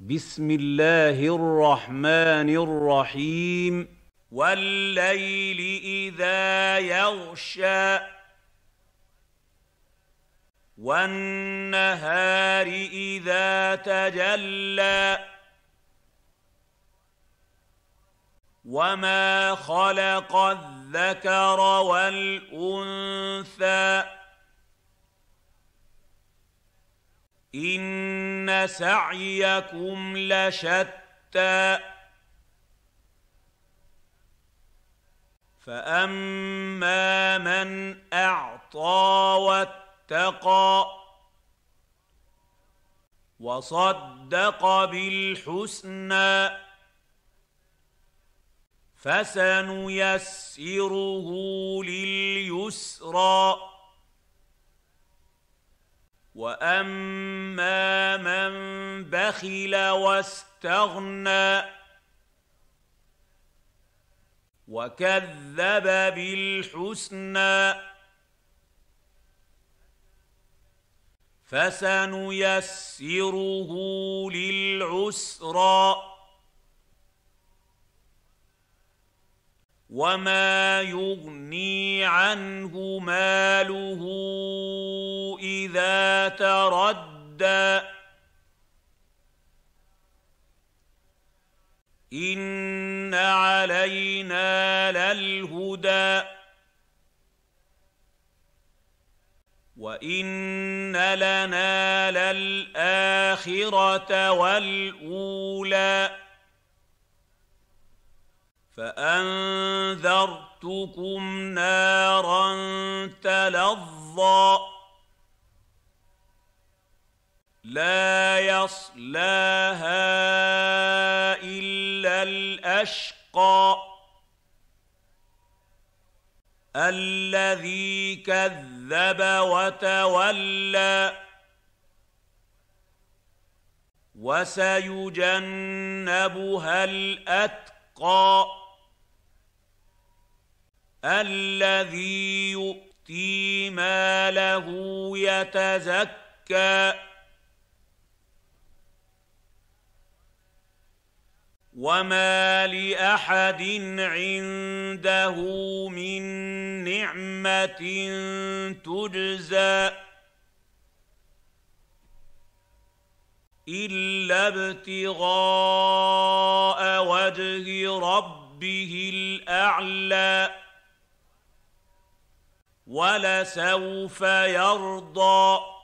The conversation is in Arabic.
بسم الله الرحمن الرحيم والليل اذا يغشى والنهار اذا تجلى وما خلق الذكر والانثى إن ان سعيكم لشتى فاما من اعطى واتقى وصدق بالحسنى فسنيسره لليسرى واما من بخل واستغنى وكذب بالحسنى فسنيسره للعسرى وما يغني عنه ماله يتردى ان علينا للهدى وان لنا للاخره والاولى فانذرتكم نارا تلظى لَا يَصْلَاهَا إِلَّا الْأَشْقَى الَّذِي كَذَّبَ وَتَوَلَّى وَسَيُجَنَّبُهَا الْأَتْقَى الَّذِي يُؤْتِي مَالَهُ يَتَزَكَّى وما لاحد عنده من نعمه تجزى الا ابتغاء وجه ربه الاعلى ولسوف يرضى